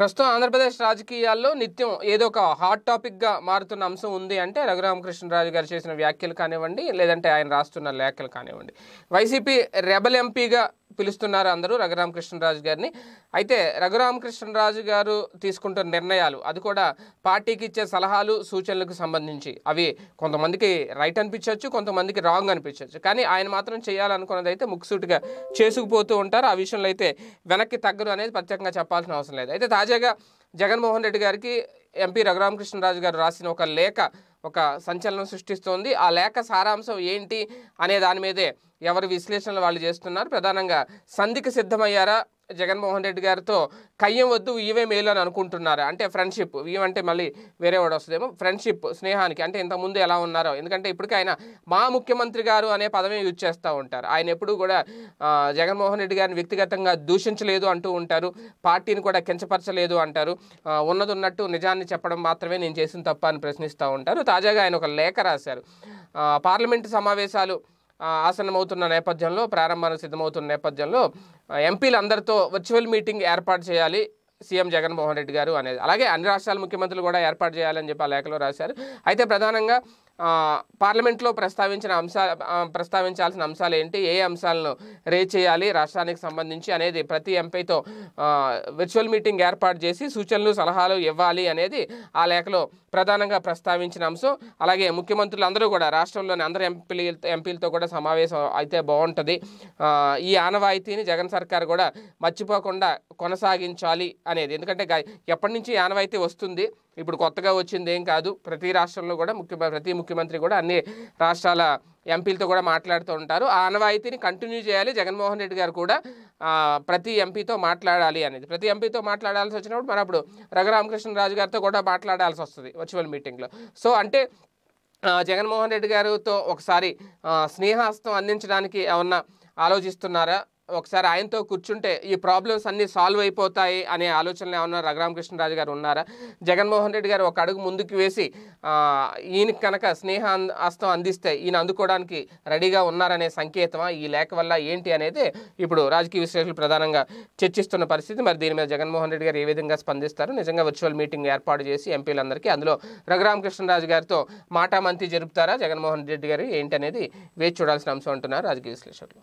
ప్రస్తుతం ఆంధ్రప్రదేశ్ రాజకీయాల్లో నిత్యం ఏదో ఒక హాట్ టాపిక్గా మారుతున్న అంశం ఉంది అంటే రఘురామకృష్ణరాజు గారు చేసిన వ్యాఖ్యలు కానివ్వండి లేదంటే ఆయన రాస్తున్న లేఖలు కానివ్వండి వైసీపీ రెబల్ ఎంపీగా పిలుస్తున్నారు అందరూ రఘురామకృష్ణరాజు గారిని అయితే రఘురామకృష్ణరాజు గారు తీసుకుంటున్న నిర్ణయాలు అది కూడా పార్టీకి ఇచ్చే సలహాలు సూచనలకు సంబంధించి అవి కొంతమందికి రైట్ అనిపించవచ్చు కొంతమందికి రాంగ్ అనిపించవచ్చు కానీ ఆయన మాత్రం చేయాలనుకున్నది అయితే ముక్సూటిగా చేసుకుపోతూ ఉంటారు ఆ విషయంలో అయితే వెనక్కి తగ్గరు అనేది ప్రత్యేకంగా చెప్పాల్సిన అవసరం లేదు అయితే తాజాగా జగన్మోహన్ రెడ్డి గారికి ఎంపీ రఘురామకృష్ణరాజు గారు రాసిన ఒక లేఖ ఒక సంచలనం సృష్టిస్తోంది ఆ లేఖ సారాంశం ఏంటి అనే దాని మీదే ఎవరి విశ్లేషణలు వాళ్ళు చేస్తున్నారు ప్రధానంగా సంధికి సిద్ధమయ్యారా జగన్మోహన్ రెడ్డి గారితో కయ్యం వద్దు ఇవే మేలు అని అనుకుంటున్నారు అంటే ఫ్రెండ్షిప్ ఇవంటే మళ్ళీ వేరే వాడు వస్తుందేమో ఫ్రెండ్షిప్ స్నేహానికి అంటే ఇంతకుముందు ఎలా ఉన్నారో ఎందుకంటే ఇప్పటికే ఆయన మా ముఖ్యమంత్రి గారు అనే పదమే యూజ్ చేస్తూ ఉంటారు ఆయన ఎప్పుడు కూడా జగన్మోహన్ రెడ్డి గారిని వ్యక్తిగతంగా దూషించలేదు అంటూ ఉంటారు పార్టీని కూడా కించపరచలేదు అంటారు ఉన్నది ఉన్నట్టు నిజాన్ని చెప్పడం మాత్రమే నేను చేసిన తప్ప అని ప్రశ్నిస్తూ ఉంటారు తాజాగా ఆయన ఒక లేఖ రాశారు పార్లమెంటు సమావేశాలు ఆసన్నమవుతున్న నేపథ్యంలో ప్రారంభానికి సిద్ధమవుతున్న నేపథ్యంలో ఎంపీలందరితో వర్చువల్ మీటింగ్ ఏర్పాటు చేయాలి సీఎం జగన్మోహన్ రెడ్డి గారు అనేది అలాగే అన్ని రాష్ట్రాల ముఖ్యమంత్రులు కూడా ఏర్పాటు చేయాలని చెప్పి ఆ లేఖలో రాశారు అయితే ప్రధానంగా పార్లమెంట్లో ప్రస్తావించిన అంశాలు ప్రస్తావించాల్సిన అంశాలు ఏంటి ఏ అంశాలను రేజ్ చేయాలి రాష్ట్రానికి సంబంధించి అనేది ప్రతి ఎంపీతో వర్చువల్ మీటింగ్ ఏర్పాటు చేసి సూచనలు సలహాలు ఇవ్వాలి అనేది ఆ లేఖలో ప్రధానంగా ప్రస్తావించిన అంశం అలాగే ముఖ్యమంత్రులు అందరూ కూడా రాష్ట్రంలోని అందరు ఎంపీలతో ఎంపీలతో కూడా సమావేశం అయితే బాగుంటుంది ఈ ఆనవాయితీని జగన్ సర్కార్ కూడా మర్చిపోకుండా కొనసాగించాలి అనేది ఎందుకంటే ఎప్పటి నుంచి ఆనవాయితీ వస్తుంది ఇప్పుడు కొత్తగా వచ్చింది ఏం కాదు ప్రతి రాష్ట్రంలో కూడా ముఖ్య ప్రతి ముఖ్యమంత్రి కూడా అన్ని రాష్ట్రాల ఎంపీలతో కూడా మాట్లాడుతూ ఉంటారు ఆ ఆనవాయితీని కంటిన్యూ చేయాలి జగన్మోహన్ రెడ్డి గారు కూడా ప్రతి ఎంపీతో మాట్లాడాలి అనేది ప్రతి ఎంపీతో మాట్లాడాల్సి వచ్చినప్పుడు మరి అప్పుడు రఘురామకృష్ణరాజు గారితో కూడా మాట్లాడాల్సి వస్తుంది వర్చువల్ మీటింగ్లో సో అంటే జగన్మోహన్ రెడ్డి గారితో ఒకసారి స్నేహాస్తం అందించడానికి ఏమన్నా ఆలోచిస్తున్నారా ఒకసారి ఆయనతో కూర్చుంటే ఈ ప్రాబ్లమ్స్ అన్నీ సాల్వ్ అయిపోతాయి అనే ఆలోచనలు ఏమన్నా రఘురామకృష్ణరాజు గారు ఉన్నారా జగన్మోహన్ రెడ్డి గారు ఒక అడుగు ముందుకు వేసి ఈయన కనుక స్నేహ హస్తం అందిస్తే ఈయన అందుకోవడానికి రెడీగా ఉన్నారనే సంకేతమా ఈ లేఖ వల్ల ఏంటి అనేది ఇప్పుడు రాజకీయ విశ్లేషకులు ప్రధానంగా చర్చిస్తున్న పరిస్థితి మరి దీని మీద జగన్మోహన్ రెడ్డి గారు ఏ విధంగా స్పందిస్తారు నిజంగా వర్చువల్ మీటింగ్ ఏర్పాటు చేసి ఎంపీలందరికీ అందులో రఘురామకృష్ణరాజు గారితో మాటామంతి జరుపుతారా జగన్మోహన్ రెడ్డి గారు ఏంటనేది వేచి చూడాల్సిన అంశం అంటున్నారు రాజకీయ విశ్లేషకులు